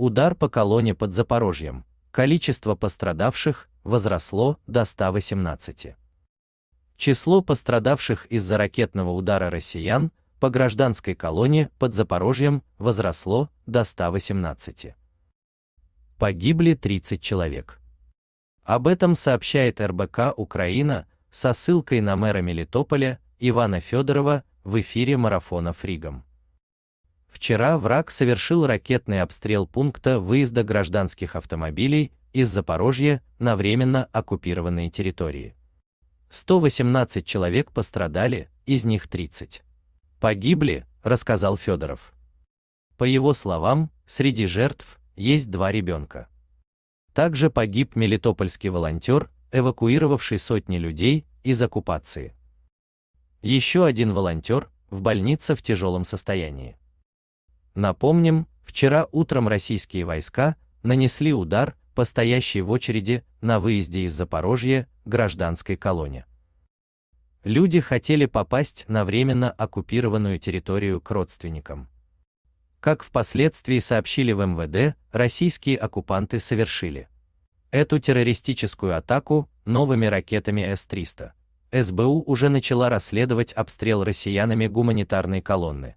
удар по колонне под Запорожьем, количество пострадавших возросло до 118. Число пострадавших из-за ракетного удара россиян по гражданской колонне под Запорожьем возросло до 118. Погибли 30 человек. Об этом сообщает РБК Украина со ссылкой на мэра Мелитополя Ивана Федорова в эфире марафона Фригом. Вчера враг совершил ракетный обстрел пункта выезда гражданских автомобилей из Запорожья на временно оккупированные территории. 118 человек пострадали, из них 30 погибли, рассказал Федоров. По его словам, среди жертв есть два ребенка. Также погиб мелитопольский волонтер, эвакуировавший сотни людей из оккупации. Еще один волонтер в больнице в тяжелом состоянии. Напомним, вчера утром российские войска нанесли удар по стоящей в очереди на выезде из Запорожья гражданской колонне. Люди хотели попасть на временно оккупированную территорию к родственникам. Как впоследствии сообщили в МВД, российские оккупанты совершили эту террористическую атаку новыми ракетами С-300. СБУ уже начала расследовать обстрел россиянами гуманитарной колонны,